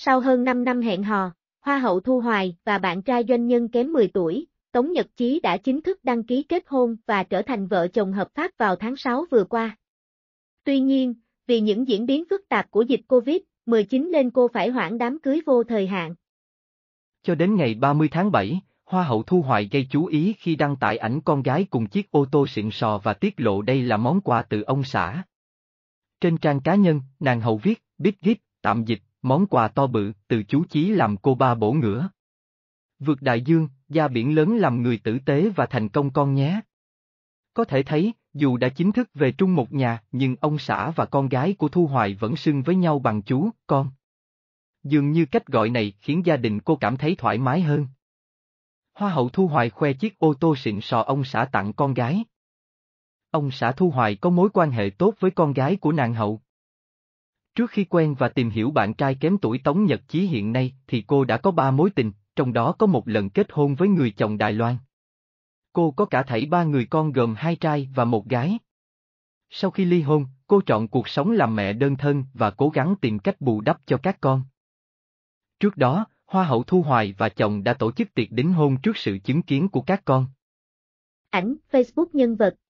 Sau hơn 5 năm hẹn hò, Hoa hậu Thu Hoài và bạn trai doanh nhân kém 10 tuổi, Tống Nhật Chí đã chính thức đăng ký kết hôn và trở thành vợ chồng hợp pháp vào tháng 6 vừa qua. Tuy nhiên, vì những diễn biến phức tạp của dịch COVID-19 nên cô phải hoãn đám cưới vô thời hạn. Cho đến ngày 30 tháng 7, Hoa hậu Thu Hoài gây chú ý khi đăng tải ảnh con gái cùng chiếc ô tô xịn sò và tiết lộ đây là món quà từ ông xã. Trên trang cá nhân, nàng hậu viết, biết viết, tạm dịch, món quà to bự từ chú Chí làm cô ba bổ ngửa. Vượt đại dương, ra biển lớn làm người tử tế và thành công con nhé. Có thể thấy, dù đã chính thức về chung một nhà, nhưng ông xã và con gái của Thu Hoài vẫn xưng với nhau bằng chú, con. Dường như cách gọi này khiến gia đình cô cảm thấy thoải mái hơn. Hoa hậu Thu Hoài khoe chiếc ô tô xịn sò ông xã tặng con gái. Ông xã Thu Hoài có mối quan hệ tốt với con gái của nàng hậu. Trước khi quen và tìm hiểu bạn trai kém tuổi Tống Nhật Chí hiện nay thì cô đã có ba mối tình, trong đó có một lần kết hôn với người chồng Đài Loan. Cô có cả thảy ba người con gồm hai trai và một gái. Sau khi ly hôn, cô chọn cuộc sống làm mẹ đơn thân và cố gắng tìm cách bù đắp cho các con. Trước đó, Hoa hậu Thu Hoài và chồng đã tổ chức tiệc đính hôn trước sự chứng kiến của các con. Ảnh, Facebook nhân vật,